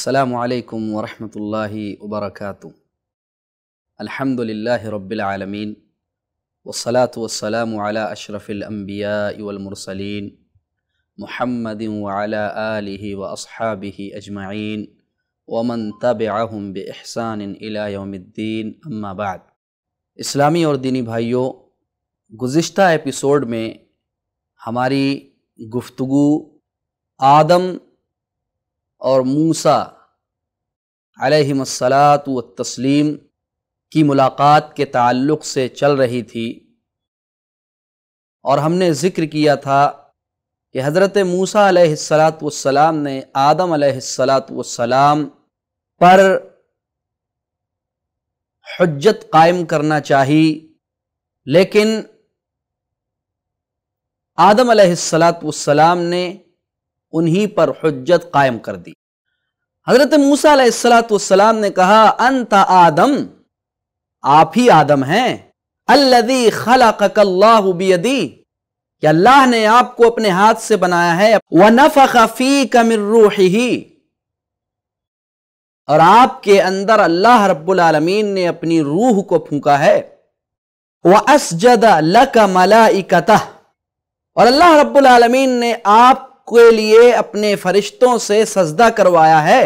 السلام عليكم ورحمة الله وبركاته الحمد لله رب العالمين والصلاة والسلام على أشرف الأنبياء والمرسلين محمد وعلى آله وأصحابه أجمعين ومن تبعهم بإحسان إلى يوم الدين أما بعد इस्लामी और दीनी भाइयों गुज्त एपिसोड में हमारी गुफ्तु आदम और मूसा अलहमसलात व तस्लीम की मुलाकात के ताल्लुक़ से चल रही थी और हमने ज़िक्र किया था कि हज़रत मूसा सलात वसलाम ने आदम सलात वसलाम पर हजत कायम करना चाहिए लेकिन आदम सलात वसलाम ने उन्हीं पर हजत कायम कर दी हजरत मूसा ने कहा अंत आदम आप ही आदम हैं अल्लदी खलाकल्लादी कि अल्लाह ने आपको अपने हाथ से बनाया है व नफी कमिर और आपके अंदर अल्लाह रब्बुल आलमीन ने अपनी रूह को फूका है वह असजद लक और अल्लाह रब्बुल आलमीन ने आपके लिए अपने फरिश्तों से सजदा करवाया है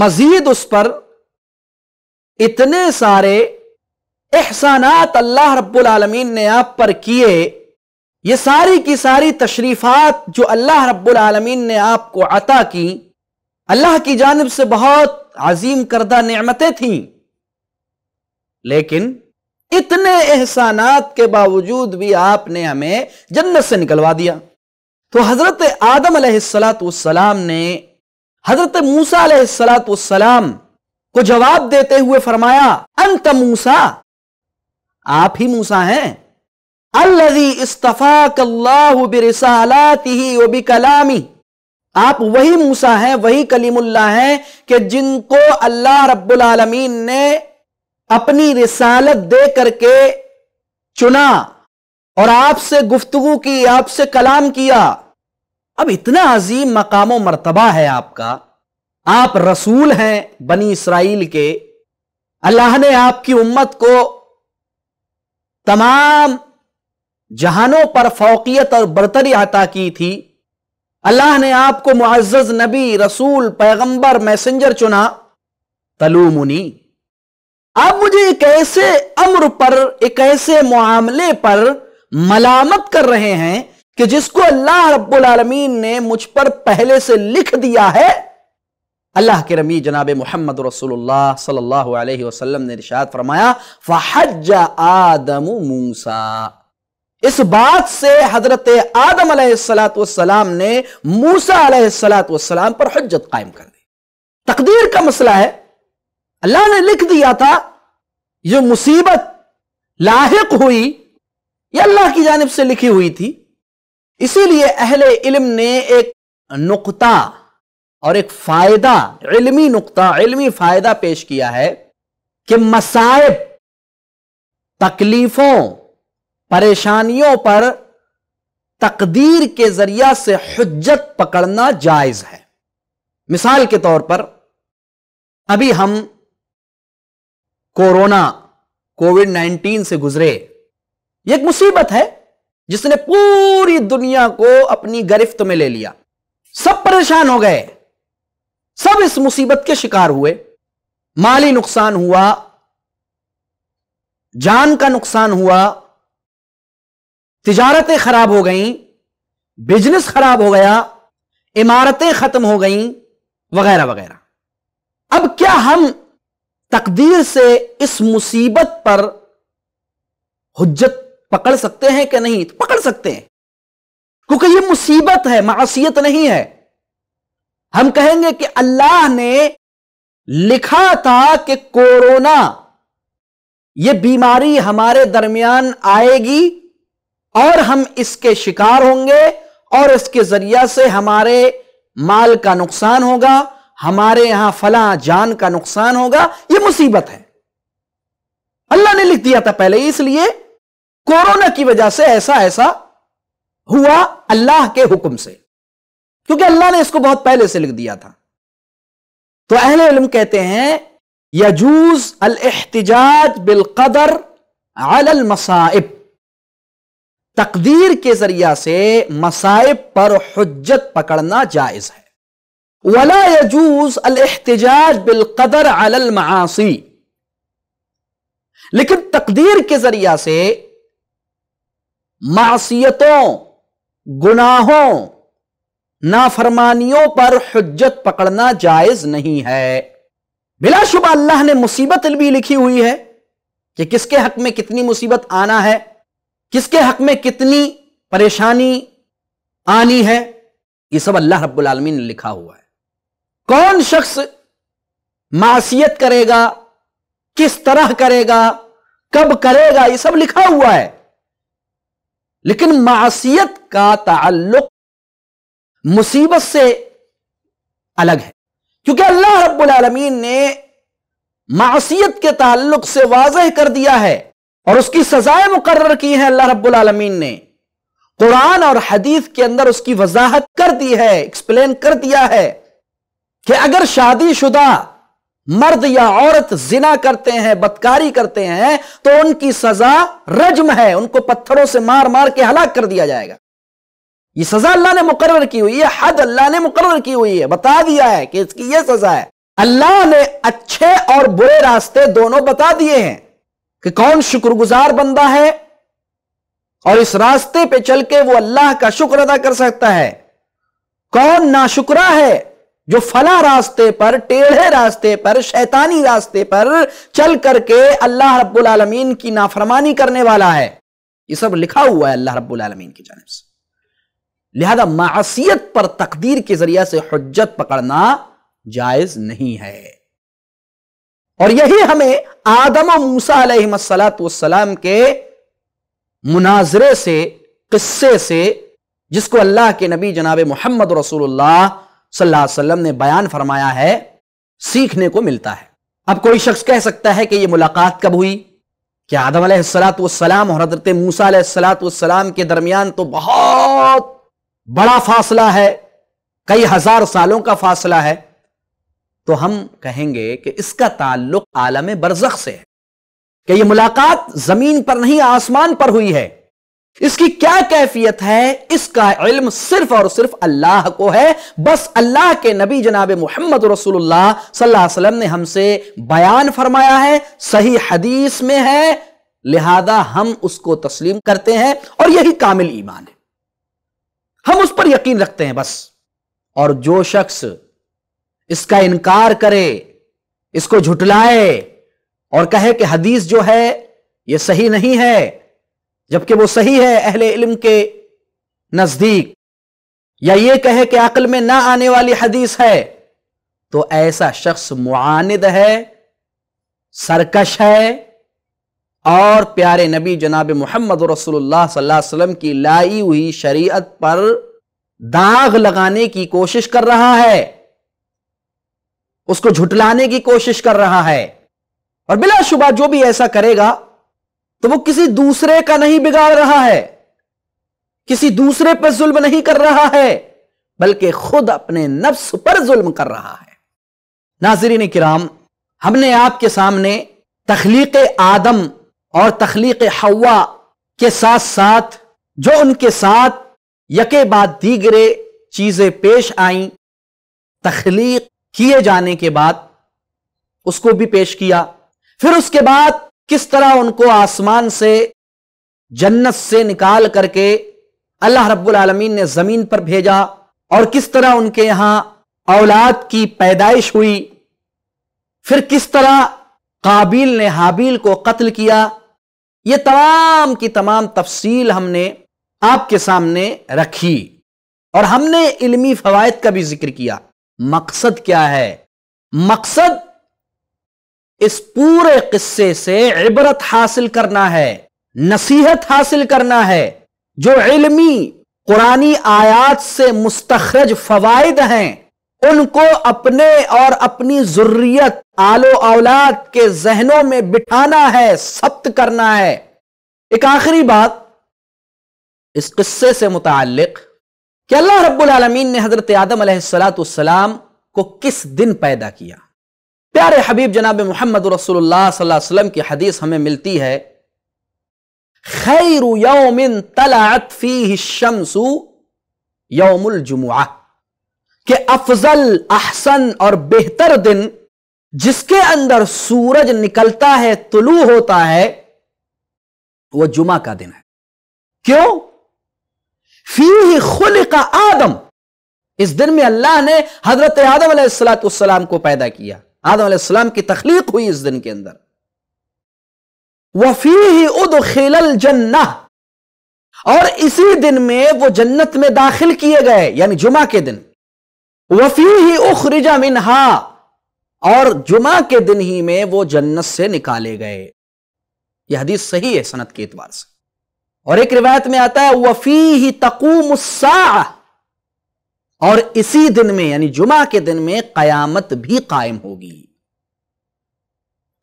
मजीद उस पर इतने सारे एहसानात अल्लाह रब्बुल आलमीन ने आप पर किए ये सारी की सारी तशरीफात जो अल्लाह रब्बुल आलमीन ने आपको अता की अल्लाह की जानब से बहुत अजीम करदा नमतें थीं लेकिन इतने एहसानात के बावजूद भी आपने हमें जन्नत से निकलवा दिया तो हजरत आदम सलाम ने हजरत मूसा सलाम को जवाब देते हुए फरमाया अंत मूसा आप ही मूसा हैं इस्तफा इस्तफाक अल्लाह बिरसालाती कलामी आप वही मूसा हैं वही कलीमुल्ला हैं कि जिनको अल्लाह रब्बुल आलमीन ने अपनी रिसालत दे करके चुना और आपसे गुफ्तगु की आपसे कलाम किया अब इतना अजीम मकामो मरतबा है आपका आप रसूल हैं बनी इसराइल के अल्लाह ने आपकी उम्मत को तमाम जहानों पर फौकियत और बरतरी अता की थी अल्लाह ने आपको मुआज़ नबी रसूल पैगंबर मैसेंजर चुना तलू मुनी आप मुझे एक ऐसे अम्र पर एक ऐसे मामले पर मलामत कर रहे हैं कि जिसको अल्लाह रब्बुल आलमीन ने मुझ पर पहले से लिख दिया है अल्लाह के रमी जनाब मोहम्मद रसूलुल्लाह सल्लल्लाहु अलैहि वसल्लम ने इरशाद फरमाया फ़हज आदम मूसा इस बात से हजरत आदम सलाम ने मूसा सलाम पर हजत कायम कर दी तकदीर का मसला है अल्लाह ने लिख दिया था यह मुसीबत लाहक हुई यह अल्लाह की जानब से लिखी हुई थी इसीलिए अहले इल्म ने एक नुकता और एक फायदा इल्मी नुकता इल्मी फायदा पेश किया है कि मसाइब तकलीफों परेशानियों पर तकदीर के जरिया से हजत पकड़ना जायज है मिसाल के तौर पर अभी हम कोरोना कोविड 19 से गुजरे एक मुसीबत है जिसने पूरी दुनिया को अपनी गिरफ्त में ले लिया सब परेशान हो गए सब इस मुसीबत के शिकार हुए माली नुकसान हुआ जान का नुकसान हुआ तिजारतें खराब हो गईं, बिजनेस खराब हो गया इमारतें खत्म हो गईं, वगैरह वगैरह अब क्या हम तकदीर से इस मुसीबत पर हुज्जत पकड़ सकते हैं कि नहीं तो पकड़ सकते हैं क्योंकि ये मुसीबत है मासीत नहीं है हम कहेंगे कि अल्लाह ने लिखा था कि कोरोना ये बीमारी हमारे दरमियान आएगी और हम इसके शिकार होंगे और इसके जरिया से हमारे माल का नुकसान होगा हमारे यहां फला जान का नुकसान होगा यह मुसीबत है अल्लाह ने लिख दिया था पहले इसलिए कोरोना की वजह से ऐसा ऐसा हुआ अल्लाह के हुक्म से क्योंकि अल्लाह ने इसको बहुत पहले से लिख दिया था तो अहले इल्म कहते हैं यजूज अल एहतजाज बिल कदर अल मसाइब तकदीर के जरिया से मसाइब पर हजत पकड़ना जायज है वला यजूज अल एहतजाज बिल कदर अल मासी लेकिन तकदीर के जरिया से मासीतों गुनाहों नाफरमानियों पर हजत पकड़ना जायज नहीं है बिलाशुबा अल्लाह ने मुसीबत भी लिखी हुई है कि किसके हक में कितनी मुसीबत आना है किसके हक में कितनी परेशानी आनी है ये सब अल्लाह रब्बुल आलमीन ने लिखा हुआ है कौन शख्स मासीत करेगा किस तरह करेगा कब करेगा ये सब लिखा हुआ है लेकिन मासीत का ताल्लुक मुसीबत से अलग है क्योंकि अल्लाह रब्बुल आलमीन ने मासीत के ताल्लुक से वाजह कर दिया है और उसकी सजाएं मुकर्र की हैं अल्लाह रब्बुल आलमीन ने कुरान और हदीस के अंदर उसकी वजाहत कर दी है एक्सप्लेन कर दिया है कि अगर शादीशुदा मर्द या औरत जिना करते हैं बदकारी करते हैं तो उनकी सजा रजम है उनको पत्थरों से मार मार के हलाक कर दिया जाएगा ये सजा अल्लाह ने मुकर्र की हुई है हद अल्लाह ने मुकर्र की हुई है बता दिया है कि इसकी ये सजा है अल्लाह ने अच्छे और बुरे रास्ते दोनों बता दिए हैं कि कौन शुक्रगुजार बंदा है और इस रास्ते पे चल के वो अल्लाह का शुक्र अदा कर सकता है कौन नाशुकरा है जो फला रास्ते पर टेढ़े रास्ते पर शैतानी रास्ते पर चल करके अल्लाह रब्बुल आलमीन की नाफरमानी करने वाला है ये सब लिखा हुआ है अल्लाह रब्बुल आलमीन की जानब से लिहाजा मासीत पर तकदीर के जरिए से हजत पकड़ना जायज नहीं है और यही हमें आदम मूसा सलाम के मुनाजरे से किस्से से जिसको अल्लाह के नबी जनाब मोहम्मद रसूलुल्लाह सल्लल्लाहु अलैहि वसल्लम ने बयान फरमाया है सीखने को मिलता है अब कोई शख्स कह सकता है कि यह मुलाकात कब हुई क्या आदम सलाम और हजरत मूसा के दरमियान तो बहुत बड़ा फासला है कई हजार सालों का फासला है तो हम कहेंगे कि इसका ताल्लुक आलम बरजख से है कि यह मुलाकात जमीन पर नहीं आसमान पर हुई है इसकी क्या कैफियत है इसका इल्म सिर्फ और सिर्फ अल्लाह को है बस अल्लाह के नबी जनाब मोहम्मद रसूलुल्लाह वसल्लम ने हमसे बयान फरमाया है सही हदीस में है लिहाजा हम उसको तस्लीम करते हैं और यही कामिल ईमान है हम उस पर यकीन रखते हैं बस और जो शख्स इसका इनकार करे इसको झुटलाए और कहे कि हदीस जो है यह सही नहीं है जबकि वो सही है अहले इल्म के नज़दीक या ये कहे कि अकल में ना आने वाली हदीस है तो ऐसा शख्स मुआनद है सरकश है और प्यारे नबी जनाब मोहम्मद रसोल्ला की लाई हुई शरीयत पर दाग लगाने की कोशिश कर रहा है उसको झुटलाने की कोशिश कर रहा है और बिलाशुबा जो भी ऐसा करेगा तो वो किसी दूसरे का नहीं बिगाड़ रहा है किसी दूसरे पर जुल्म नहीं कर रहा है बल्कि खुद अपने नफ्स पर जुल्म कर रहा है नाजरीन किराम हमने आपके सामने तखलीक आदम और तखलीक हवा के साथ साथ जो उनके साथ यके बाद दीगरे चीजें पेश आई तखलीक किए जाने के बाद उसको भी पेश किया फिर उसके बाद किस तरह उनको आसमान से जन्नत से निकाल करके अल्लाह रब्बुल आलमीन ने ज़मीन पर भेजा और किस तरह उनके यहां औलाद की पैदाइश हुई फिर किस तरह काबिल ने हाबिल को कत्ल किया ये तमाम की तमाम तफसील हमने आपके सामने रखी और हमने इल्मी फवायद का भी जिक्र किया मकसद क्या है मकसद इस पूरे किस्से से इबरत हासिल करना है नसीहत हासिल करना है जो इलमी कुरानी आयात से मुस्तखरज फवाद हैं उनको अपने और अपनी जरूरियत आलो औलाद के जहनों में बिठाना है सब्त करना है एक आखिरी बात इस किस्से से मुतक कि अल्लाह रब्बुल आलमीन ने हजरत आदम सलात को किस दिन पैदा किया प्यारे हबीब जनाब मोहम्मद रसोलम की हदीस हमें मिलती है खैर यौमिन तलात फी शमसु यौमुल जुमुआ के अफजल अहसन और बेहतर दिन जिसके अंदर सूरज निकलता है तुलू होता है वह जुमा का दिन है क्यों फी खुल का आदम इस दिन में अल्लाह ने हजरत आदम सलाम को पैदा किया आदम आदम की तखलीक हुई इस दिन के अंदर वफी ही उद खिलल जन्ना और इसी दिन में वो जन्नत में दाखिल किए गए यानी जुमा के दिन वफी ही उखरिजा मिनहा और जुमा के दिन ही में वो जन्नत से निकाले गए यह हदीस सही है सनत के एतवार से और एक रिवायत में आता है वफी ही तकूम और इसी दिन में यानी जुमा के दिन में कयामत भी कायम होगी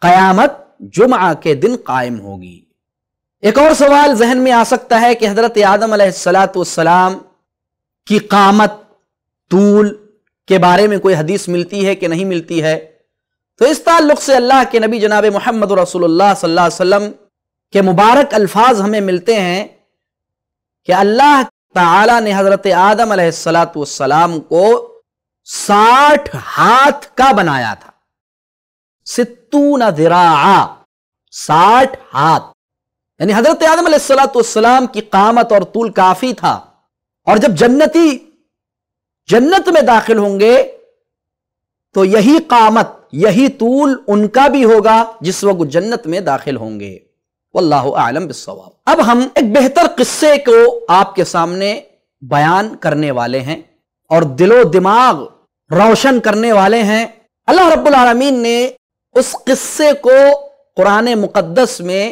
कयामत जुमा के दिन कायम होगी एक और सवाल जहन में आ सकता है कि हजरत आदम सलाम की कामत तूल के बारे में कोई हदीस मिलती है कि नहीं मिलती है तो इस ताल्लुक से अल्लाह के नबी जनाब मोहम्मद अलैहि वसल्लम के मुबारक अल्फाज हमें मिलते हैं कि अल्लाह ताला ने हजरत आदम सलाम को साठ हाथ का बनाया था सित्तू न दिरा साठ हाथ यानी हजरत आदम सलाम की कामत और तूल काफी था और जब जन्नती जन्नत में दाखिल होंगे तो यही कामत यही तूल उनका भी होगा जिस वक्त जन्नत में दाखिल होंगे वल्लाह आलम बिसवाब अब हम एक बेहतर किस्से को आपके सामने बयान करने वाले हैं और दिलो दिमाग रोशन करने वाले हैं अल्लाह रब्बुल आलमीन ने उस किस्से को कुरान मुकद्दस में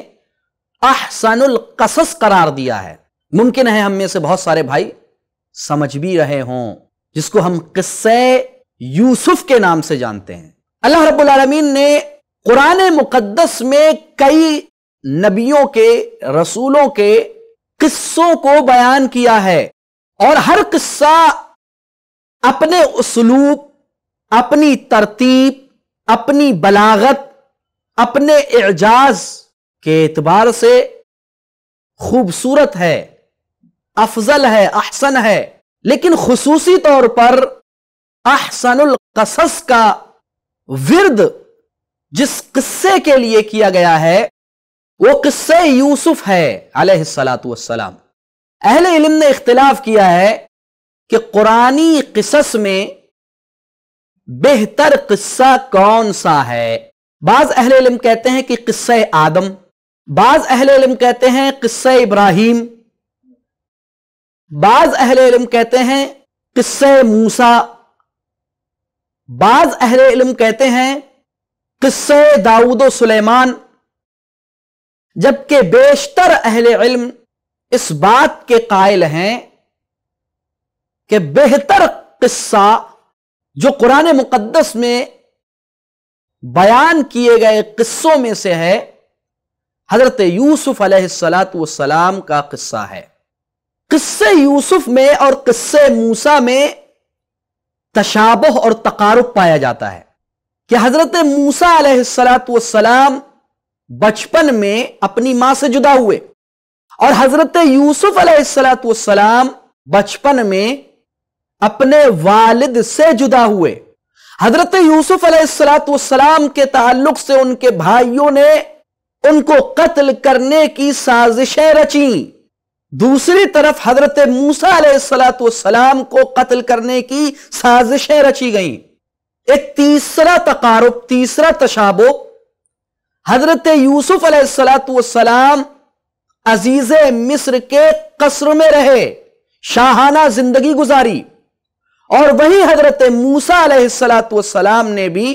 अहसनुल कसस करार दिया है मुमकिन है हम में से बहुत सारे भाई समझ भी रहे हों जिसको हम किस्से यूसुफ के नाम से जानते हैं अल्लाह रब्बुल आलमीन ने कुरान मुकद्दस में कई नबियों के रसूलों के किस्सों को बयान किया है और हर किस्सा अपने उसलूब अपनी तरतीब अपनी बलागत अपने एजाज के एतबार से खूबसूरत है अफजल है अहसन है लेकिन खसूसी तौर पर अहसनुल कसस का विरद जिस किस्से के लिए किया गया है वो किस्से यूसुफ है अलैहिस्सलाम अहले इल्म ने इख्तिलाफ किया है कि कुरानी किसस में बेहतर किस्सा कौन सा है बाज अहले इल्म कहते हैं कि किस्से आदम बाज अहले इल्म कहते हैं किस्से इब्राहिम बाज अहले इल्म कहते हैं किस्से मूसा बाज अहले इल्म कहते हैं किस्से दाऊद सुलेमान जबकि बेशतर अहल इल्म इस बात के कायल हैं कि बेहतर किस्सा जो कुरान मुकदस में बयान किए गए किस्सों में से है हजरत यूसुफ सलाम का किस्सा है किस्से यूसुफ में और किस्से मूसा में तशाबह और तकारुब पाया जाता है कि हजरत मूसा सलाम बचपन में अपनी मां से जुदा हुए और हजरत यूसुफ अलैहिस्सलाम बचपन में अपने वालिद से जुदा हुए हजरत यूसुफ अलैहिस्सलाम के ताल्लुक से उनके भाइयों ने उनको कत्ल करने की साजिशें रची दूसरी तरफ हजरत मूसा सलाम को कत्ल करने की साजिशें रची गईं एक तीसरा तकारुब तीसरा तशाबो हजरत यूसुफ अलैहिस्सलाम अजीज मिस्र के कसर में रहे शाहाना जिंदगी गुजारी और वही हजरत मूसा अलैहिस्सलाम ने भी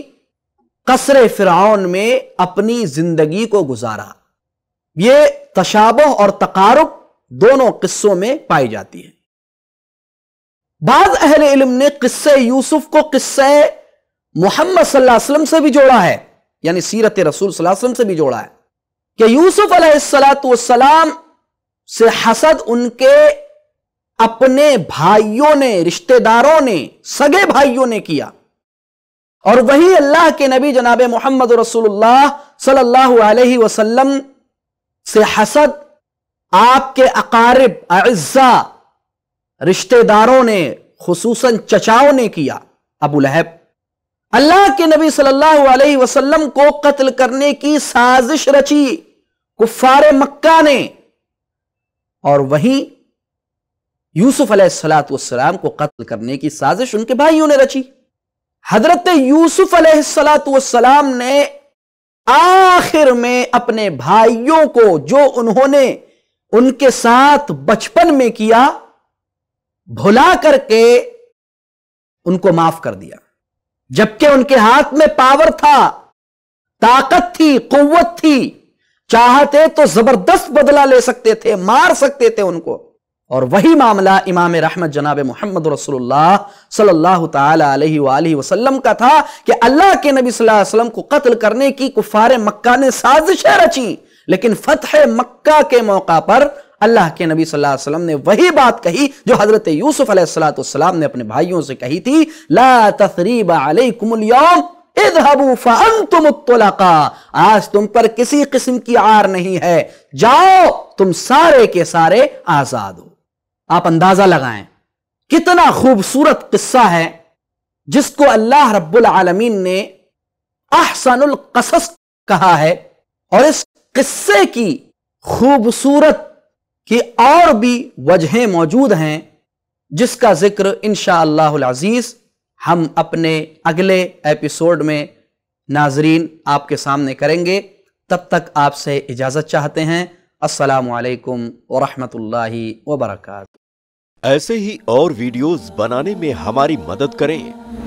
कसर फिरौन में अपनी जिंदगी को गुजारा ये तशाबों और तकारुब दोनों किस्सों में पाई जाती है बाद अहल इल्म ने किस्से यूसुफ को किस्से मोहम्मद सल्लल्लाहु अलैहि वसल्लम से भी जोड़ा है यानी सीरत रसूल वसल्लम से भी जोड़ा है कि यूसुफ अलैहिस्सलाम से हसद उनके अपने भाइयों ने रिश्तेदारों ने सगे भाइयों ने किया और वही अल्लाह के नबी जनाब मोहम्मद रसूलुल्लाह सल्लल्लाहु अलैहि वसल्लम से हसद आपके अकारब अज्जा रिश्तेदारों ने खसूस चचाओं ने किया अबू लहब अल्लाह के नबी सल्लल्लाहु अलैहि वसल्लम को कत्ल करने की साजिश रची कुफार मक्का ने और वहीं यूसुफ अलैहिस्सलाम को कत्ल करने की साजिश उनके भाइयों ने रची हजरत यूसुफ अलैहिस्सलाम ने आखिर में अपने भाइयों को जो उन्होंने उनके साथ बचपन में किया भुला करके उनको माफ कर दिया जबकि उनके हाथ में पावर था ताकत थी कुत थी चाहते तो जबरदस्त बदला ले सकते थे मार सकते थे उनको और वही मामला इमाम रहमत जनाब मोहम्मद रसोल्ला सल्लल्लाहु अलैहि वसल्लम का था कि अल्लाह के नबी सल्लल्लाहु अलैहि वसल्लम को कत्ल करने की कुफार मक्का ने साजिशें रची लेकिन फतह मक्का के मौका पर अल्लाह के नबी वसल्लम ने वही बात कही जो हजरत यूसुफ अलैहिस्सलाम ने अपने भाइयों से कही थी ला तसरीब आज तुम पर किसी किस्म की आर नहीं है जाओ तुम सारे के सारे आजाद हो आप अंदाजा लगाएं कितना खूबसूरत किस्सा है जिसको अल्लाह रब्बुल आलमीन ने अहसनुल कसस कहा है और इस किस्से की खूबसूरत कि और भी वजहें मौजूद हैं जिसका जिक्र इन शजीज हम अपने अगले एपिसोड में नाजरीन आपके सामने करेंगे तब तक आपसे इजाज़त चाहते हैं असलकम वरहमतुल्लाहि वबरकत ऐसे ही और वीडियोस बनाने में हमारी मदद करें